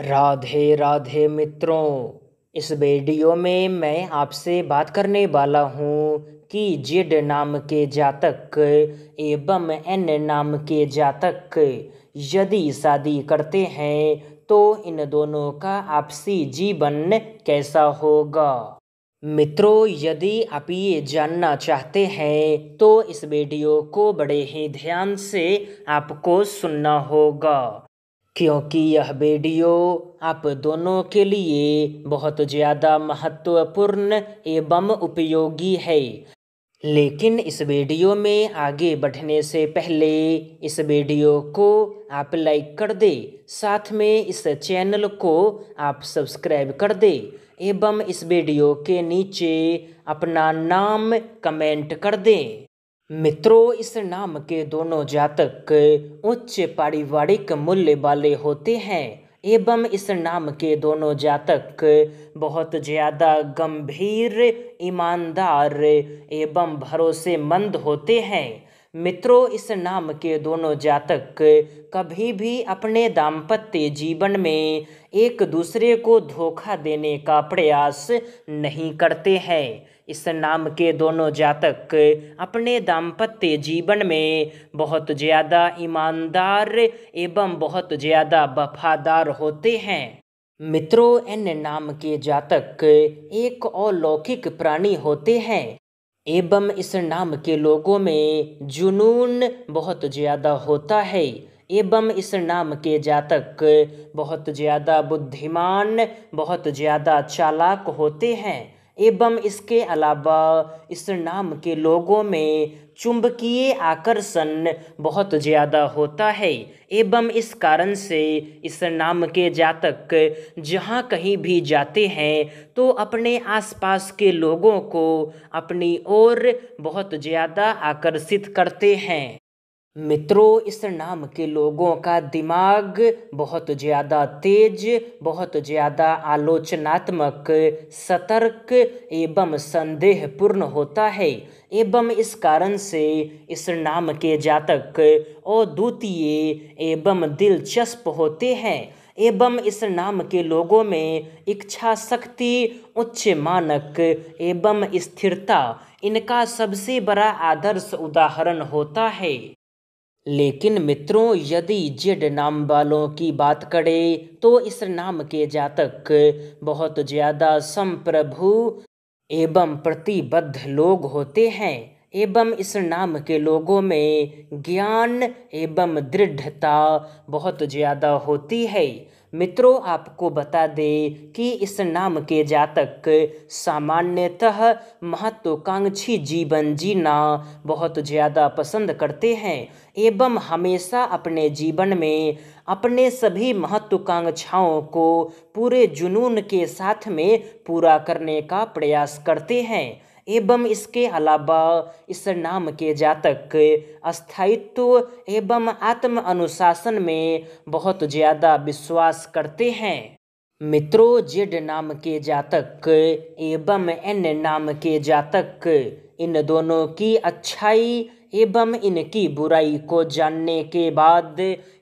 राधे राधे मित्रों इस वीडियो में मैं आपसे बात करने वाला हूँ कि जेड नाम के जातक एवं एन नाम के जातक यदि शादी करते हैं तो इन दोनों का आपसी जीवन कैसा होगा मित्रों यदि आप ये जानना चाहते हैं तो इस वीडियो को बड़े ही ध्यान से आपको सुनना होगा क्योंकि यह वीडियो आप दोनों के लिए बहुत ज़्यादा महत्वपूर्ण एवं उपयोगी है लेकिन इस वीडियो में आगे बढ़ने से पहले इस वीडियो को आप लाइक कर दे साथ में इस चैनल को आप सब्सक्राइब कर दे एवं इस वीडियो के नीचे अपना नाम कमेंट कर दें मित्रों इस नाम के दोनों जातक उच्च पारिवारिक मूल्य वाले होते हैं एवं इस नाम के दोनों जातक बहुत ज़्यादा गंभीर ईमानदार एवं भरोसेमंद होते हैं मित्रों इस नाम के दोनों जातक कभी भी अपने दाम्पत्य जीवन में एक दूसरे को धोखा देने का प्रयास नहीं करते हैं इस नाम के दोनों जातक अपने दाम्पत्य जीवन में बहुत ज़्यादा ईमानदार एवं बहुत ज़्यादा वफादार होते हैं मित्रों एन नाम के जातक एक अलौकिक प्राणी होते हैं एवं इस नाम के लोगों में जुनून बहुत ज़्यादा होता है एवं इस नाम के जातक बहुत ज़्यादा बुद्धिमान बहुत ज़्यादा चालाक होते हैं एवं इसके अलावा इस नाम के लोगों में चुंबकीय आकर्षण बहुत ज़्यादा होता है एवं इस कारण से इस नाम के जातक जहाँ कहीं भी जाते हैं तो अपने आसपास के लोगों को अपनी ओर बहुत ज़्यादा आकर्षित करते हैं मित्रों इस नाम के लोगों का दिमाग बहुत ज़्यादा तेज बहुत ज़्यादा आलोचनात्मक सतर्क एवं संदेहपूर्ण होता है एवं इस कारण से इस नाम के जातक अद्वितीय एवं दिलचस्प होते हैं एवं इस नाम के लोगों में इच्छा शक्ति उच्च मानक एवं स्थिरता इनका सबसे बड़ा आदर्श उदाहरण होता है लेकिन मित्रों यदि जिड नाम वालों की बात करें तो इस नाम के जातक बहुत ज़्यादा संप्रभु एवं प्रतिबद्ध लोग होते हैं एवं इस नाम के लोगों में ज्ञान एवं दृढ़ता बहुत ज़्यादा होती है मित्रों आपको बता दें कि इस नाम के जातक सामान्यतः महत्वाकांक्षी जीवन जीना बहुत ज़्यादा पसंद करते हैं एवं हमेशा अपने जीवन में अपने सभी महत्वाकांक्षाओं को पूरे जुनून के साथ में पूरा करने का प्रयास करते हैं एवं इसके अलावा इस नाम के जातक अस्थायित्व एवं आत्म अनुशासन में बहुत ज़्यादा विश्वास करते हैं मित्रों जेड नाम के जातक एवं एन नाम के जातक इन दोनों की अच्छाई एवं इनकी बुराई को जानने के बाद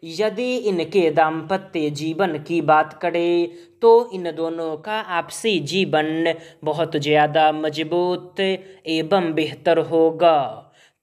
यदि इनके दाम्पत्य जीवन की बात करें तो इन दोनों का आपसी जीवन बहुत ज़्यादा मजबूत एवं बेहतर होगा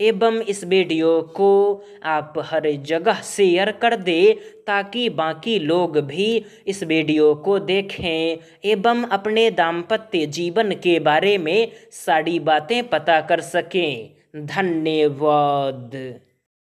एवं इस वीडियो को आप हर जगह शेयर कर दें ताकि बाकी लोग भी इस वीडियो को देखें एवं अपने दाम्पत्य जीवन के बारे में सारी बातें पता कर सकें धन्यवाद